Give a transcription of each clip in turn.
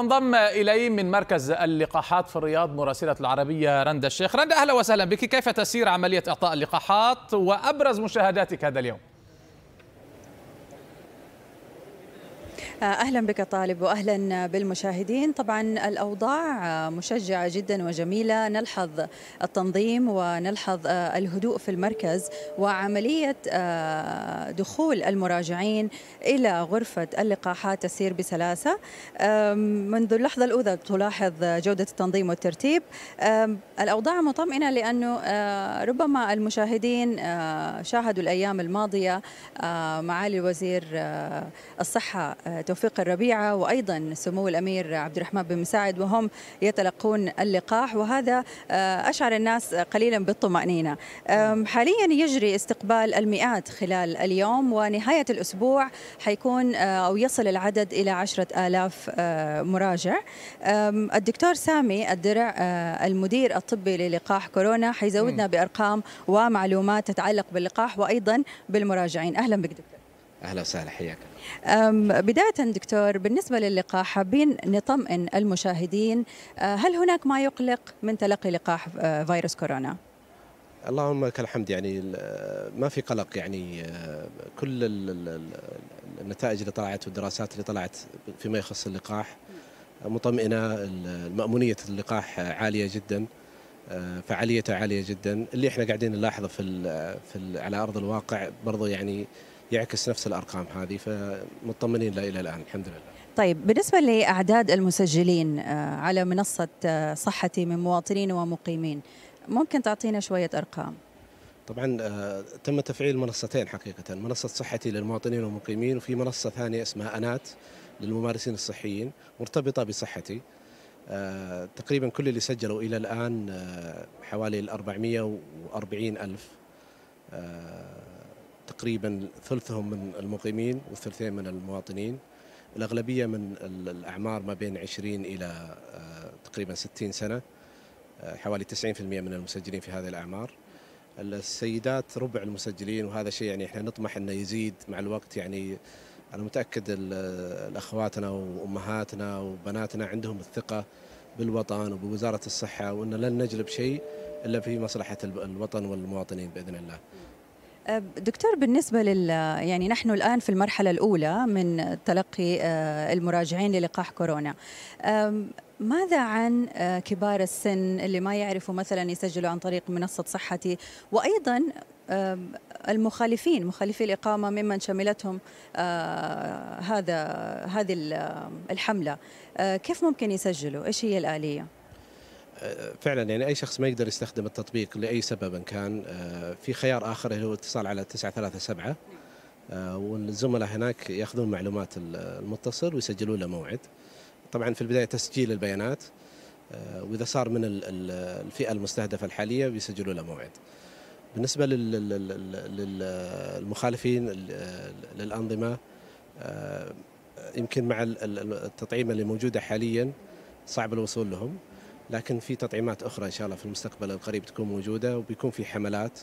انضم الي من مركز اللقاحات في الرياض مراسله العربيه رندا الشيخ رندا اهلا وسهلا بك كيف تسير عمليه اعطاء اللقاحات وابرز مشاهداتك هذا اليوم آه، اهلا بك طالب واهلا بالمشاهدين طبعا الاوضاع آه، مشجعه جدا وجميله نلحظ التنظيم ونلحظ آه، الهدوء في المركز وعمليه دخول المراجعين الى غرفه اللقاحات تسير بسلاسه منذ اللحظه الاولى تلاحظ جوده التنظيم والترتيب الاوضاع مطمئنه لانه ربما المشاهدين شاهدوا الايام الماضيه معالي الوزير الصحه توفيق الربيعة وأيضا سمو الأمير عبد الرحمن بن مساعد وهم يتلقون اللقاح وهذا آه، أشعر الناس قليلا بالطمأنينة حاليا يجري استقبال المئات خلال اليوم ونهاية الأسبوع حيكون آه، أو يصل العدد إلى عشرة آلاف آه، مراجع الدكتور سامي الدرع المدير الطبي للقاح كورونا حيزودنا بأرقام ومعلومات تتعلق باللقاح وأيضا بالمراجعين أهلا بك دكتور اهلا وسهلا حياك بداية دكتور بالنسبة للقاح حابين نطمئن المشاهدين أه، هل هناك ما يقلق من تلقي لقاح أه، فيروس كورونا؟ اللهم لك الحمد يعني أه، ما في قلق يعني كل النتائج اللي طلعت والدراسات اللي طلعت فيما يخص اللقاح مطمئنة المأمونية اللقاح عالية جدا فعاليته عالية جدا اللي احنا قاعدين نلاحظه في, في على أرض الواقع برضه يعني يعكس نفس الارقام هذه فمطمنين لا الى الان الحمد لله. طيب بالنسبه لاعداد المسجلين آه، على منصه آه، صحتي من مواطنين ومقيمين ممكن تعطينا شويه ارقام؟ طبعا آه، تم تفعيل منصتين حقيقه، منصه صحتي للمواطنين والمقيمين وفي منصه ثانيه اسمها انات للممارسين الصحيين مرتبطه بصحتي. تقريبا كل اللي سجلوا الى الان حوالي ال 440 الف تقريبا ثلثهم من المقيمين والثلثين من المواطنين الأغلبية من الأعمار ما بين 20 إلى آه، تقريبا 60 سنة آه، حوالي 90% من المسجلين في هذه الأعمار السيدات ربع المسجلين وهذا شيء يعني احنا نطمح انه يزيد مع الوقت يعني انا متاكد الاخواتنا وامهاتنا وبناتنا عندهم الثقه بالوطن وبوزاره الصحه وان لن نجلب شيء الا في مصلحه الوطن والمواطنين باذن الله. دكتور بالنسبة لل يعني نحن الآن في المرحلة الأولى من تلقي آه، المراجعين للقاح كورونا ماذا عن آه، كبار السن اللي ما يعرفوا مثلا يسجلوا عن طريق منصة صحتي وأيضا المخالفين مخالفي الإقامة ممن شملتهم آه، هذا هذه الحملة كيف ممكن يسجلوا؟ إيش هي الآلية؟ فعلا يعني اي شخص ما يقدر يستخدم التطبيق لاي سبب كان آه، في خيار اخر اللي هو اتصال على 937 آه، والزملاء هناك ياخذون معلومات المتصل ويسجلون له موعد طبعا في البدايه تسجيل البيانات آه، واذا صار من الفئه المستهدفه الحاليه بيسجلوا له موعد بالنسبه للمخالفين للانظمه يمكن مع التطعيمه اللي موجوده حاليا صعب الوصول لهم لكن في تطعيمات اخرى ان شاء الله في المستقبل القريب تكون موجوده وبيكون في حملات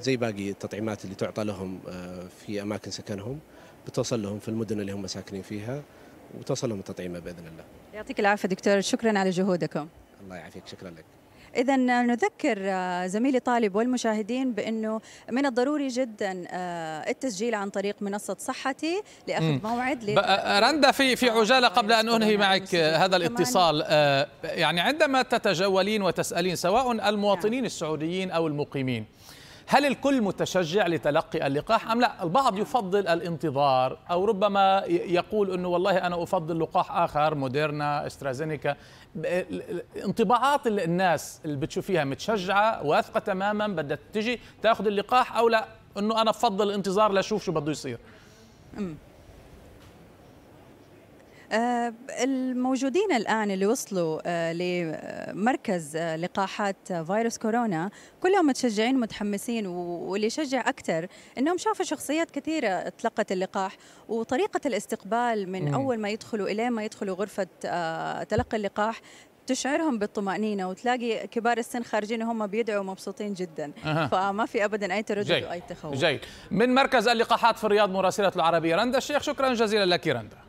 زي باقي التطعيمات اللي تعطى لهم آه، في اماكن سكنهم بتوصل لهم في المدن اللي هم ساكنين فيها وتوصل لهم التطعيمه باذن الله. يعطيك العافيه دكتور شكرا على جهودكم. الله يعافيك شكرا لك. إذا نذكر آه، زميلي طالب والمشاهدين بأنه من الضروري جدا آه، التسجيل عن طريق منصة صحتي لأخذ موعد ل... آه، رندا في في عجالة قبل أن أنهي معك هذا الاتصال يعني عندما تتجولين وتسألين سواء المواطنين نعم. السعوديين أو المقيمين هل الكل متشجع لتلقي اللقاح أم لا البعض يفضل الانتظار أو ربما يقول أنه والله أنا أفضل لقاح آخر موديرنا استرازينيكا انطباعات الناس اللي بتشوفيها متشجعة واثقة تماما بدها تجي تأخذ اللقاح أو لا أنه أنا أفضل الانتظار لأشوف شو بده يصير آه، الموجودين الآن اللي وصلوا آه، لمركز آه، لقاحات فيروس كورونا كلهم متشجعين ومتحمسين واللي شجع أكثر أنهم شافوا شخصيات كثيرة تلقت اللقاح وطريقة الاستقبال من أول ما يدخلوا إلى ما يدخلوا غرفة تلقي اللقاح تشعرهم بالطمأنينة وتلاقي كبار السن خارجين وهم بيدعوا مبسوطين جدا أه. فما في أبدا أي تردد وأي تخوف جيد من مركز اللقاحات في الرياض مراسلة العربية رندا الشيخ شكرا جزيلا لك رندا